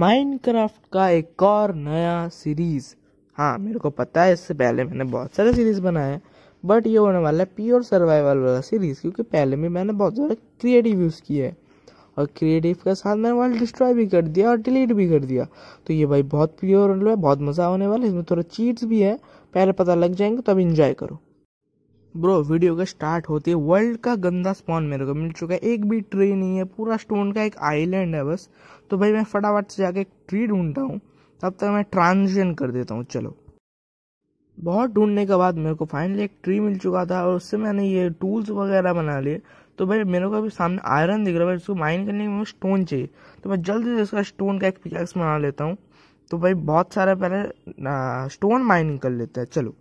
Minecraft का एक और नया सीरीज़ हाँ मेरे को पता है इससे पहले मैंने बहुत सारे सीरीज़ बनाए हैं बट ये होने वाला है प्योर सर्वाइवल वाला सीरीज़ क्योंकि पहले भी मैंने बहुत ज़्यादा क्रिएटिव यूज़ किया है और क्रिएटिव के साथ मैंने वर्ल्ड डिस्ट्रॉय भी कर दिया और डिलीट भी कर दिया तो ये भाई बहुत प्योर है बहुत मज़ा होने वाला है इसमें थोड़ा चीट्स भी है पहले पता लग जाएंगे तो अब इन्जॉय करो ब्रो वीडियो का स्टार्ट होती है वर्ल्ड का गंदा स्पॉन मेरे को मिल चुका है एक भी ट्री नहीं है पूरा स्टोन का एक आइलैंड है बस तो भाई मैं फटाफट से जाके एक ट्री ढूंढता हूँ तब तक मैं ट्रांजिशन कर देता हूँ चलो बहुत ढूंढने के बाद मेरे को फाइनली एक ट्री मिल चुका था और उससे मैंने ये टूल्स वगैरह बना लिए तो भाई मेरे को अभी सामने आयरन दिख रहा है इसको माइन करने के लिए स्टोन चाहिए तो मैं जल्दी से इसका स्टोन का एक पिक्स बना लेता हूँ तो भाई बहुत सारा पहले स्टोन माइनिंग कर लेते हैं चलो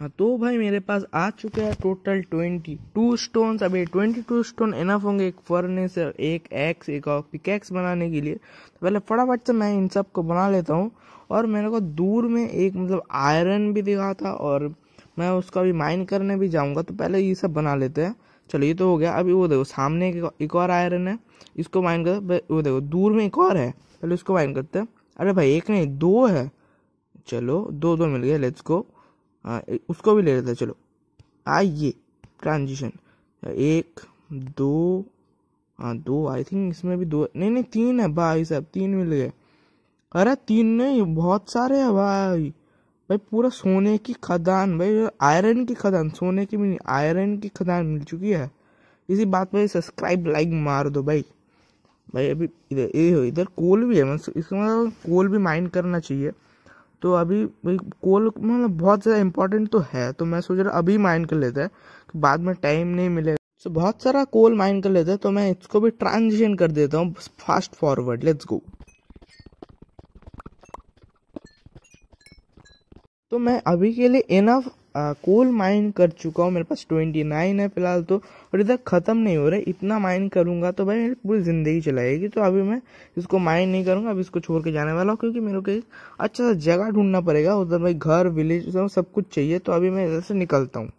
हाँ तो भाई मेरे पास आ चुका है टोटल ट्वेंटी टू स्टोन अभी ट्वेंटी टू स्टोन इनफ होंगे एक फर्नेस एक एक्स एक और एक्स बनाने के लिए तो पहले फटाफट से मैं इन सब को बना लेता हूँ और मेरे को दूर में एक मतलब आयरन भी दिखा था और मैं उसका भी माइन करने भी जाऊँगा तो पहले ये सब बना लेते हैं चलो ये तो हो गया अभी वो देखो सामने एक और आयरन है इसको माइन कर वो देखो दूर में एक और है पहले उसको माइन करते हैं अरे भाई एक नहीं दो है चलो दो दो मिल गया लेट्स को हाँ उसको भी ले लेते चलो आइए ट्रांजिशन एक दो हाँ दो आई थिंक इसमें भी दो नहीं नहीं तीन है भाई साहब तीन मिल गए अरे तीन नहीं बहुत सारे हैं भाई भाई पूरा सोने की खदान भाई आयरन की खदान सोने की भी नहीं आयरन की खदान मिल चुकी है इसी बात पर सब्सक्राइब लाइक मार दो भाई भाई अभी इधर इधर कोल भी है मतलब इसका मतलब कोल भी माइंड करना चाहिए तो अभी कोल मतलब बहुत ज़्यादा इंपॉर्टेंट तो है तो मैं सोच रहा अभी माइंड कर लेते हैं बाद में टाइम नहीं मिलेगा तो so, बहुत सारा कोल माइंड कर लेते हैं तो मैं इसको भी ट्रांजिशन कर देता हूँ फास्ट फॉरवर्ड लेट्स गो तो मैं अभी के लिए इनफ कोल माइन कर चुका हूँ मेरे पास ट्वेंटी नाइन है फिलहाल तो और इधर ख़त्म नहीं हो रहा इतना माइन करूँगा तो भाई मेरी पूरी ज़िंदगी चलाएगी तो अभी मैं इसको माइन नहीं करूँगा अभी इसको छोड़ के जाने वाला हूँ क्योंकि मेरे को एक अच्छा सा जगह ढूंढना पड़ेगा उधर भाई घर विलेज सब कुछ चाहिए तो अभी मैं इधर से निकलता हूँ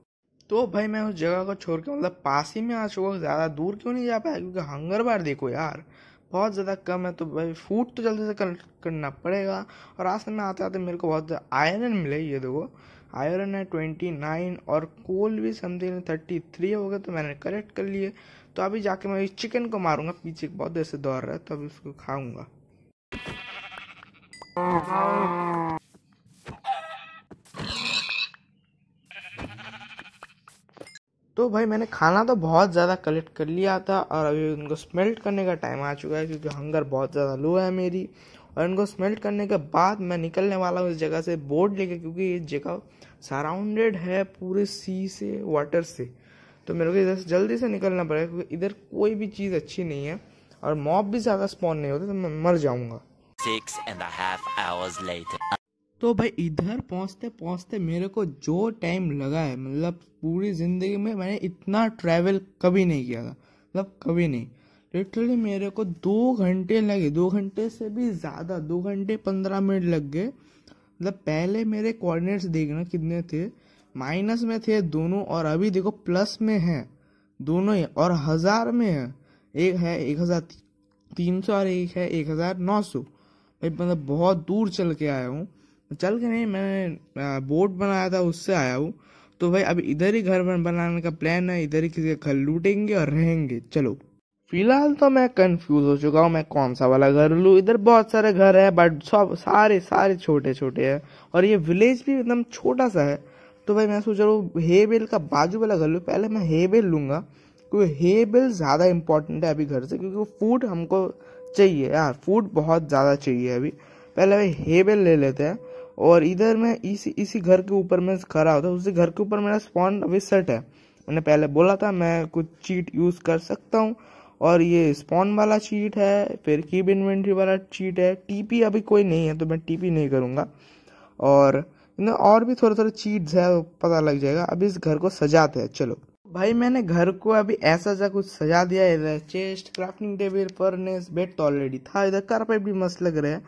तो भाई मैं उस जगह को छोड़ के मतलब पास ही में आ चुका हूँ ज़्यादा दूर क्यों नहीं जा पाया क्योंकि हंगर बार देखो यार बहुत ज़्यादा कम है तो भाई फूड तो जल्दी से कर, करना पड़ेगा और रास्ते में आते आते मेरे को बहुत आयरन मिले ये देखो आयरन है ट्वेंटी नाइन और कोल भी समथिंग थर्टी थ्री हो गया तो मैंने करेक्ट कर लिए तो अभी जाके मैं इस चिकन को मारूंगा पीछे बहुत देर से दौड़ रहा है तो अभी उसको खाऊंगा तो भाई मैंने खाना तो बहुत ज़्यादा कलेक्ट कर लिया था और अभी उनको स्मेल्ट करने का टाइम आ चुका है क्योंकि हंगर बहुत ज़्यादा लो है मेरी और इनको स्मेल्ट करने के बाद मैं निकलने वाला हूँ इस जगह से बोर्ड लेके क्योंकि ये जगह सराउंडेड है पूरे सी से वाटर से तो मेरे को इधर से जल्दी से निकलना पड़ेगा क्योंकि इधर कोई भी चीज़ अच्छी नहीं है और मॉब भी ज़्यादा स्पॉन नहीं होते तो मैं मर जाऊँगा तो भाई इधर पहुंचते पहुंचते मेरे को जो टाइम लगा है मतलब पूरी ज़िंदगी में मैंने इतना ट्रैवल कभी नहीं किया था मतलब कभी नहीं लिटरली मेरे को दो घंटे लगे दो घंटे से भी ज़्यादा दो घंटे पंद्रह मिनट लग गए मतलब पहले मेरे कोऑर्डिनेट्स देखना कितने थे माइनस में थे दोनों और अभी देखो प्लस में हैं दोनों ही और हज़ार में है एक है एक हज़ार तीन सौ और एक है एक हज़ार नौ सौ भाई मतलब बहुत दूर चल के आया हूँ चल के नहीं मैंने बोट बनाया था उससे आया हूँ तो भाई अब इधर ही घर बनाने का प्लान है इधर ही किसी का घर लूटेंगे और रहेंगे चलो फिलहाल तो मैं कंफ्यूज हो चुका हूँ मैं कौन सा वाला घर लूँ इधर बहुत सारे घर है बट सब सारे सारे छोटे छोटे हैं और ये विलेज भी एकदम छोटा सा है तो भाई मैं सोच रहा हूँ हे बेल का बाजू वाला घर लूँ पहले मैं हे बेल लूँगा क्योंकि हे बेल ज़्यादा इंपॉर्टेंट है अभी घर से क्योंकि वो फूड हमको चाहिए यार फूड बहुत ज़्यादा चाहिए अभी पहले भाई बेल ले लेते हैं और इधर मैं इसी इसी घर के ऊपर मैं खड़ा होता उसी घर के ऊपर मेरा स्पॉन अभी सेट है मैंने पहले बोला था मैं कुछ चीट यूज़ कर सकता हूँ और ये स्पॉन वाला चीट है फिर कीप इन्वेंट्री वाला चीट है टीपी अभी कोई नहीं है तो मैं टीपी नहीं करूँगा और ना और भी थोड़े थोड़े चीट्स है पता लग जाएगा अभी इस घर को सजाते हैं चलो भाई मैंने घर को अभी ऐसा सा कुछ सजा दिया है इधर chest crafting table furnace bed तो ऑलरेडी था इधर कारपेट भी मस्त लग रहा है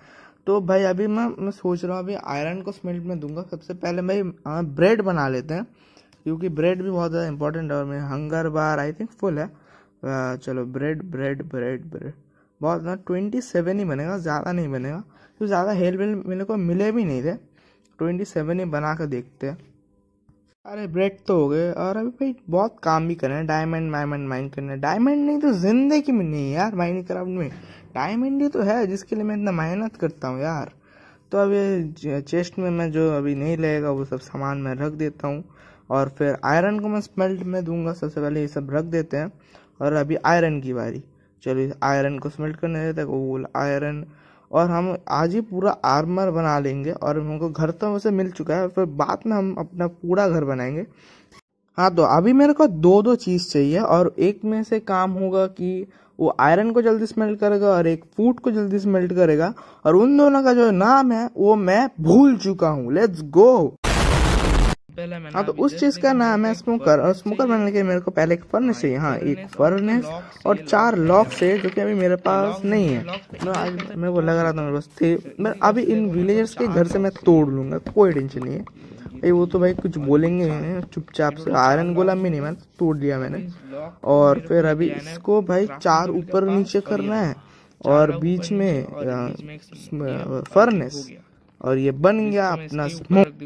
तो भाई अभी मैं मैं सोच रहा हूँ अभी आयरन को स्मेल्ट में दूंगा सबसे पहले भाई हाँ, ब्रेड बना लेते हैं क्योंकि ब्रेड भी बहुत ज़्यादा इंपॉर्टेंट है और मेरे hunger bar I think full है हाँ, चलो ब्रेड ब्रेड ब्रेड ब्रेड बहुत ना ट्वेंटी सेवन ही बनेगा ज़्यादा नहीं बनेगा तो ज़्यादा हेल्प मेरे को मिले भी नहीं थे ट्वेंटी सेवन ही बना कर देखते हैं अरे ब्रेड तो हो गए और अभी भाई बहुत काम भी करना है डायमंड माइमंड माइन करना है डायमंड नहीं तो जिंदगी में नहीं यार माइनिंग क्राफ्ट में डायमंड ही तो है जिसके लिए मैं इतना मेहनत करता हूँ यार तो अभी चेस्ट में मैं जो अभी नहीं लगेगा वो सब सामान मैं रख देता हूँ और फिर आयरन को मैं स्मेल्ट में दूंगा सबसे पहले ये सब रख देते हैं और अभी आयरन की बारी चलो इस आयरन को स्मेल्ट करने देते वूल आयरन और हम आज ही पूरा आर्मर बना लेंगे और हमको घर तो उसे मिल चुका है फिर बाद में हम अपना पूरा घर बनाएंगे हाँ तो अभी मेरे को दो दो चीज़ चाहिए और एक में से काम होगा कि वो आयरन को जल्दी स्मेल्ट करेगा और एक फूड को जल्दी स्मेल्ट करेगा और उन दोनों का जो नाम है वो मैं भूल चुका हूँ लेट्स गो हाँ तो उस चीज का नाम है स्मोकर और स्मोकर बनाने के लिए मेरे को पहले एक फर्नेस हाँ, चाहिए हाँ एक फर्नेस और चार लॉक से जो कि अभी मेरे पास नहीं है मैं आज मैं वो लगा रहा था मेरे पास थे मैं अभी इन विलेजर्स के घर से मैं तोड़ लूंगा कोई टेंशन नहीं है भाई वो तो भाई कुछ बोलेंगे चुपचाप से आयरन गोला भी नहीं मैंने तोड़ दिया मैंने और फिर अभी इसको भाई चार ऊपर नीचे करना है और बीच में फर्नेस और ये बन गया अपना स्मोक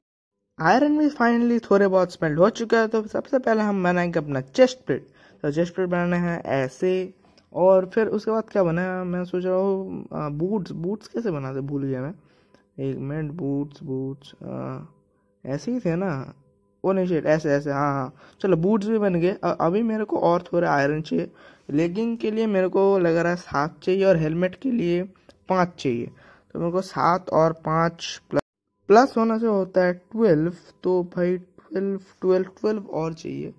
आयरन भी फाइनली थोड़े बहुत स्मेल्ट हो चुका है तो सबसे पहले हम बनाएंगे अपना चेस्ट प्लेट तो चेस्ट प्लेट बनाना है ऐसे और फिर उसके बाद क्या बनाया मैं सोच रहा हूँ बूट्स बूट्स कैसे बनाते भूल गया मैं एक मिनट बूट्स बूट्स ऐसे ही थे ना वो नहीं शेट ऐसे ऐसे हाँ हाँ चलो बूट्स भी बन गए अभी मेरे को और थोड़े आयरन चाहिए लेगिंग के लिए मेरे को लग रहा है सात चाहिए और हेलमेट के लिए पाँच चाहिए तो मेरे को सात और पाँच प्लस प्लस होना से होता है ट्वेल्व तो भाई ट्वेल्व ट्वेल्व ट्वेल्व और चाहिए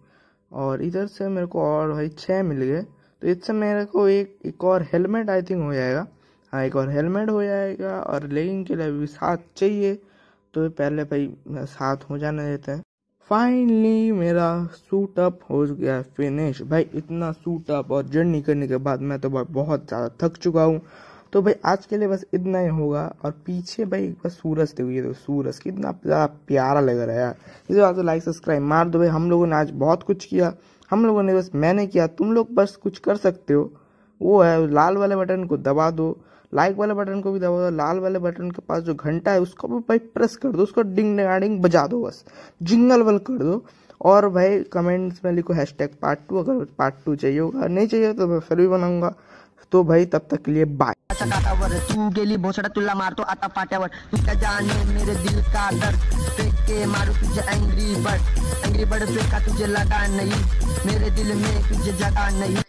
और इधर से मेरे को और भाई छः मिल गए तो इससे मेरे को एक एक और हेलमेट आई थिंक हो जाएगा हाँ एक और हेलमेट हो जाएगा और लेगिंग के लिए भी सात चाहिए तो पहले भाई सात हो जाने देते हैं फाइनली मेरा सूट अप हो गया फिनिश भाई इतना सूट अप और जर्नी करने के बाद मैं तो बहुत ज़्यादा थक चुका हूँ तो भाई आज के लिए बस इतना ही होगा और पीछे भाई एक बार सूरज देखिए ये देखो सूरज कितना ज़्यादा प्यारा लग रहा है यार इसे बात लाइक सब्सक्राइब मार दो भाई हम लोगों ने आज बहुत कुछ किया हम लोगों ने बस मैंने किया तुम लोग बस कुछ कर सकते हो वो है लाल वाले बटन को दबा दो लाइक वाले बटन को भी दबा दो लाल वाले बटन के पास जो घंटा है उसको भी भाई प्रेस कर दो उसको डिंग डिंग बजा दो बस जिंगल वल कर दो और भाई कमेंट्स में लिखो हैश टैग पार्ट टू अगर पार्ट टू चाहिए होगा नहीं चाहिए तो मैं फिर भी बनाऊंगा तो भाई तब तक के लिए बाय असा काटावर तू गेली भोसडा तुला मारतो आता फाट्यावर तू त्या जाने मेरे दिल का दर्द फेंक के मारू तुझे एंग्री बर्ड एंग्री बर्ड फेंका तुझे लगा नहीं मेरे दिल में तुझे जगा नहीं